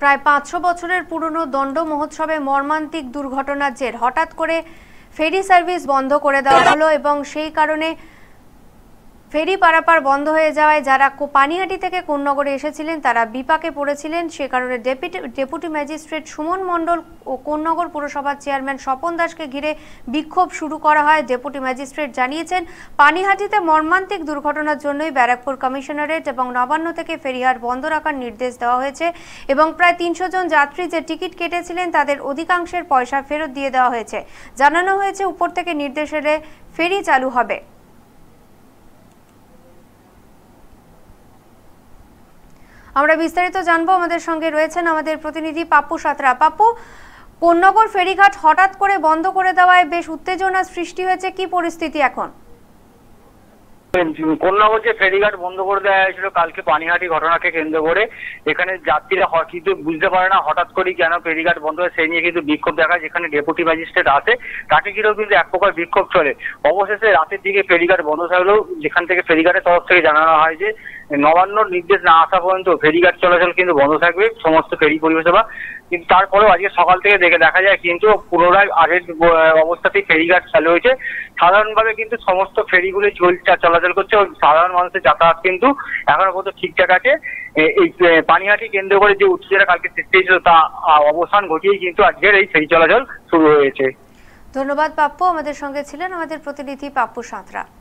প্রায় পাঁচশো বছরের পুরনো দণ্ড মহোৎসবে মর্মান্তিক দুর্ঘটনার জের হঠাৎ করে ফেরি সার্ভিস বন্ধ করে দেওয়া হলো এবং সেই কারণে ফেরি পারাপার বন্ধ হয়ে যাওয়ায় যারা পানিহাটি থেকে কোন্নগরে এসেছিলেন তারা বিপাকে পড়েছিলেন সে কারণে ডেপুটি ম্যাজিস্ট্রেট সুমন মণ্ডল ও কোন্নগর পুরসভার চেয়ারম্যান স্বপন দাসকে ঘিরে বিক্ষোভ শুরু করা হয় ডেপুটি ম্যাজিস্ট্রেট জানিয়েছেন পানিহাটিতে মর্মান্তিক দুর্ঘটনার জন্যই ব্যারাকপুর কমিশনারেট এবং নবান্ন থেকে ফেরিহার বন্ধ রাখার নির্দেশ দেওয়া হয়েছে এবং প্রায় তিনশো জন যাত্রী যে টিকিট কেটেছিলেন তাদের অধিকাংশের পয়সা ফেরত দিয়ে দেওয়া হয়েছে জানানো হয়েছে উপর থেকে নির্দেশ এলে ফেরি চালু হবে আমরা বিস্তারিত জানবো আমাদের সঙ্গে রয়েছেন আমাদের প্রতিনিধি পাপ্পু সাঁতরা পাপ্পু কোন্নগর ফেরিঘাট হঠাৎ করে বন্ধ করে দেওয়ায় বেশ উত্তেজনা সৃষ্টি হয়েছে কি পরিস্থিতি এখন কন্যাগর যে ফেরিঘাট বন্ধ করে দেওয়া হয়েছিল কালকে পানিহাটি ঘটনাকে কেন্দ্র করে এখানে যাত্রীরা কিন্তু বুঝতে পারে না হঠাৎ করে কেন ফেরিঘাট বন্ধ হয় সেই নিয়ে কিন্তু বিক্ষোভ দেখায় যেখানে ডেপুটি ম্যাজিস্ট্রেট আছে তাকে কিন্তু কিন্তু এক প্রকার বিক্ষোভ চলে অবশেষে রাতের দিকে ফেরিঘাট বন্ধ থাকলেও যেখান থেকে ফেরিঘাটের তরফ থেকে জানানো হয় যে নবান্নর নির্দেশ না আসা পর্যন্ত ফেরিঘাট চলাচল কিন্তু বন্ধ থাকবে সমস্ত ফেরি পরিষেবা কিন্তু তারপরেও আজকে সকাল থেকে দেখে দেখা যায় কিন্তু পুনরায় আগের অবস্থাতেই ফেরিঘাট চালু হয়েছে সাধারণভাবে কিন্তু সমস্ত ফেরিগুলি চলাচল করছে সাধারণ মানুষের যাতায়াত কিন্তু এখনো পর্যন্ত ঠিকঠাক আছে এই পানিহাটি কেন্দ্র করে যে উত্তেজনা কালকে সৃষ্টি হয়েছিল তা অবসান ঘটিয়েই কিন্তু আজকের এই ফেরি চলাচল শুরু হয়েছে ধন্যবাদ পাপ্পু আমাদের সঙ্গে ছিলেন আমাদের প্রতিনিধি পাপ্পু সাঁতরা